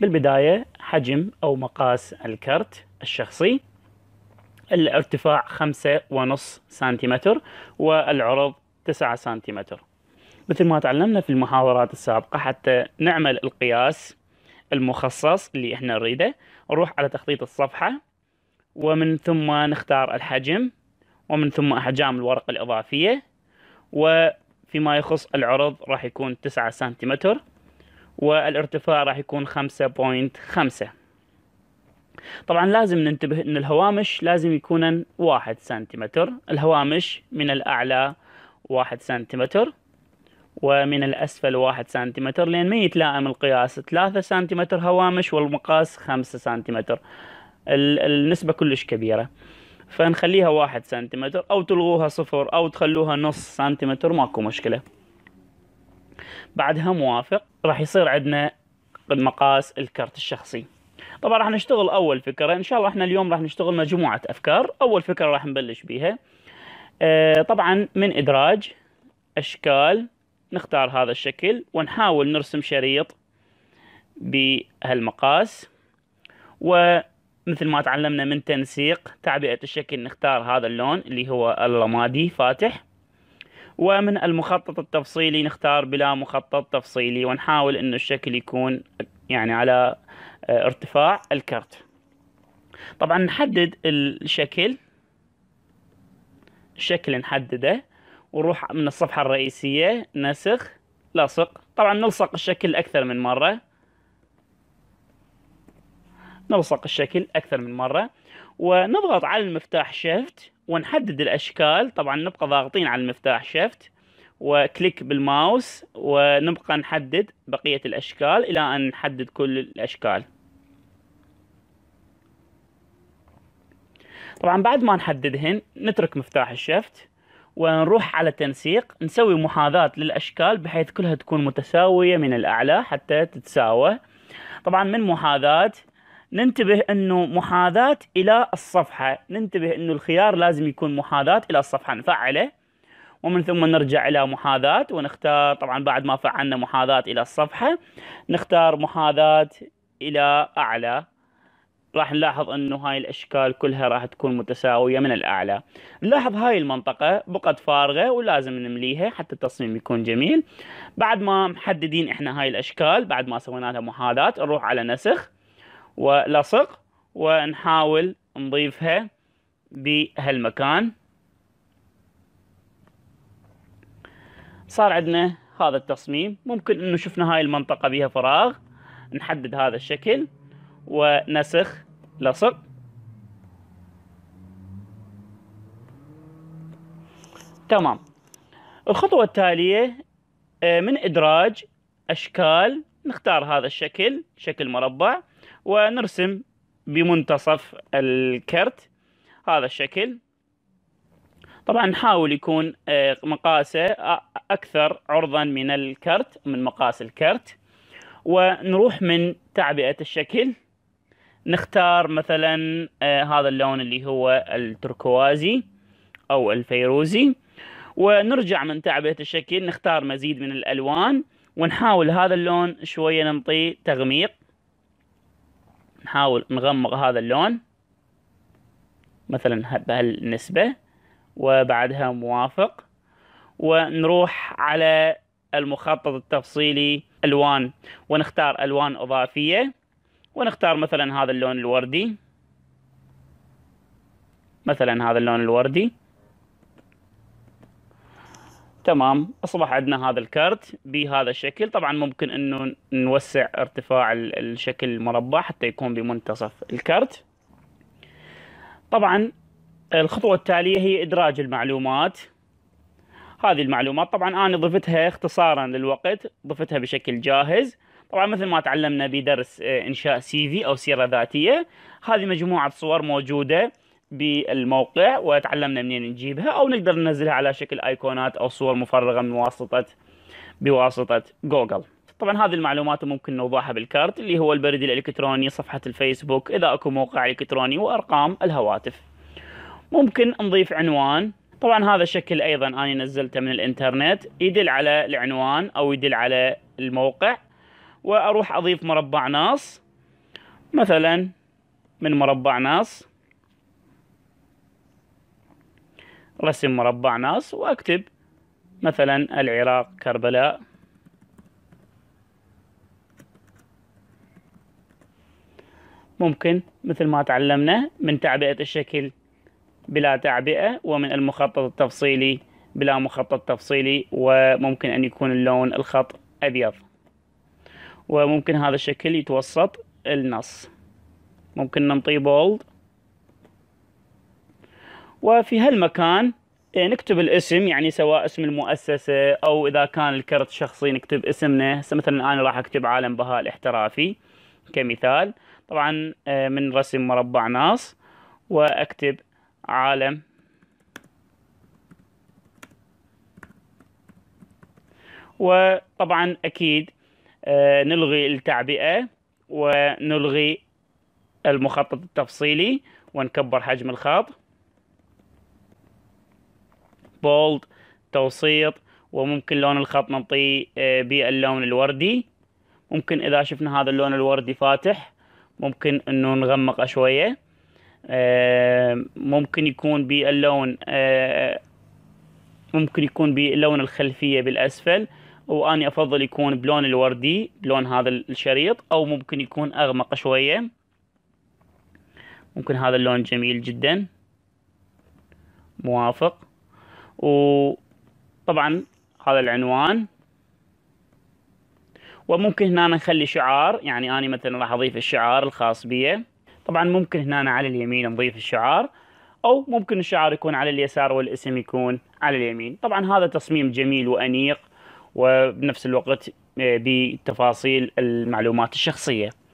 بالبداية حجم أو مقاس الكرت الشخصي الارتفاع خمسة ونص سنتيمتر والعرض تسعة سنتيمتر مثل ما تعلمنا في المحاضرات السابقة حتى نعمل القياس المخصص اللي احنا نريده نروح على تخطيط الصفحة ومن ثم نختار الحجم ومن ثم أحجام الورقة الإضافية وفيما يخص العرض راح يكون تسعة سنتيمتر والارتفاع راح يكون 5.5 طبعا لازم ننتبه ان الهوامش لازم يكون واحد سنتيمتر الهوامش من الاعلى واحد سنتيمتر ومن الأسفل واحد سنتيمتر لأن ما يتلائم القياس ثلاثة سنتيمتر هوامش والمقاس خمسة سنتيمتر النسبة كلش كبيرة فنخليها واحد سنتيمتر أو تلغوها صفر أو تخلوها نص سنتيمتر ماكو مشكلة بعدها موافق راح يصير عندنا مقاس الكرت الشخصي طبعا راح نشتغل اول فكره ان شاء الله احنا اليوم راح نشتغل مجموعه افكار اول فكره راح نبلش بيها آه طبعا من ادراج اشكال نختار هذا الشكل ونحاول نرسم شريط بهالمقاس ومثل ما تعلمنا من تنسيق تعبئه الشكل نختار هذا اللون اللي هو الرمادي فاتح ومن المخطط التفصيلي نختار بلا مخطط تفصيلي ونحاول انه الشكل يكون يعني على آه، ارتفاع الكرت طبعا نحدد الشكل الشكل نحدده ونروح من الصفحة الرئيسية نسخ لصق طبعا نلصق الشكل أكثر من مرة نلصق الشكل أكثر من مرة ونضغط على المفتاح شيفت ونحدد الاشكال طبعا نبقى ضاغطين على المفتاح شفت وكليك بالماوس ونبقى نحدد بقية الأشكال إلى أن نحدد كل الأشكال طبعا بعد ما نحددهن نترك مفتاح الشفت ونروح على تنسيق نسوي محاذاة للأشكال بحيث كلها تكون متساوية من الأعلى حتى تتساوى طبعا من محاذاة ننتبه انه محاذاة الى الصفحة ننتبه انه الخيار لازم يكون محاذاة الى الصفحة نفعله ومن ثم نرجع الى محاذاة ونختار طبعا بعد ما فعلنا محاذاة الى الصفحة نختار محاذاة الى اعلى راح نلاحظ انه هاي الاشكال كلها راح تكون متساوية من الاعلى نلاحظ هاي المنطقة بقت فارغة ولازم نمليها حتى التصميم يكون جميل بعد ما محددين احنا هاي الاشكال بعد ما سوينا لها محاذاة نروح على نسخ ولصق ونحاول نضيفها بهالمكان صار عندنا هذا التصميم ممكن انه شفنا هاي المنطقة بيها فراغ نحدد هذا الشكل ونسخ لصق تمام الخطوة التالية آه، من إدراج أشكال نختار هذا الشكل شكل مربع ونرسم بمنتصف الكرت هذا الشكل طبعا نحاول يكون آه، مقاسه اكثر عرضا من الكرت من مقاس الكرت ونروح من تعبئه الشكل نختار مثلا آه، هذا اللون اللي هو التركوازي او الفيروزي ونرجع من تعبئه الشكل نختار مزيد من الالوان ونحاول هذا اللون شوية نعطيه تغميق نحاول نغمق هذا اللون مثلا بهالنسبة وبعدها موافق ونروح على المخطط التفصيلي ألوان ونختار ألوان إضافية ونختار مثلا هذا اللون الوردي مثلا هذا اللون الوردي تمام اصبح عندنا هذا الكرت بهذا الشكل طبعا ممكن انه نوسع ارتفاع الشكل المربع حتى يكون بمنتصف الكرت طبعا الخطوة التالية هي ادراج المعلومات هذه المعلومات طبعا انا ضفتها اختصارا للوقت ضفتها بشكل جاهز طبعا مثل ما تعلمنا بدرس آه، انشاء سي في او سيرة ذاتية هذه مجموعة صور موجودة بالموقع وتعلمنا منين نجيبها او نقدر ننزلها على شكل ايقونات او صور مفرغه من واسطه بواسطه جوجل طبعا هذه المعلومات ممكن نوضعها بالكارت اللي هو البريد الالكتروني صفحه الفيسبوك اذا اكو موقع الكتروني وارقام الهواتف ممكن نضيف عنوان طبعا هذا الشكل ايضا انا نزلته من الانترنت يدل على العنوان او يدل على الموقع واروح اضيف مربع ناص مثلا من مربع ناص رسم مربع ناص وأكتب مثلا العراق كربلاء ممكن مثل ما تعلمنا من تعبئة الشكل بلا تعبئة ومن المخطط التفصيلي بلا مخطط تفصيلي وممكن أن يكون اللون الخط أبيض وممكن هذا الشكل يتوسط النص ممكن ننطيه بولد وفي هالمكان إيه، نكتب الاسم يعني سواء اسم المؤسسة أو إذا كان الكرت شخصي نكتب اسمنا مثلا أنا راح أكتب عالم بهاء الاحترافي كمثال طبعا إيه، من رسم مربع ناص وأكتب عالم وطبعا أكيد إيه، نلغي التعبئة ونلغي المخطط التفصيلي ونكبر حجم الخط بولد توسيط وممكن لون الخط نعطيه آه، باللون الوردي ممكن اذا شفنا هذا اللون الوردي فاتح ممكن انه نغمقه شويه آه، ممكن يكون باللون آه، ممكن يكون بلون الخلفيه بالاسفل واني افضل يكون بلون الوردي بلون هذا الشريط او ممكن يكون اغمق شويه ممكن هذا اللون جميل جدا موافق وطبعا هذا العنوان وممكن هنا نخلي شعار يعني أنا مثلا راح أضيف الشعار الخاص بي طبعا ممكن هنا على اليمين نضيف الشعار أو ممكن الشعار يكون على اليسار والاسم يكون على اليمين طبعا هذا تصميم جميل وأنيق وبنفس الوقت بتفاصيل المعلومات الشخصية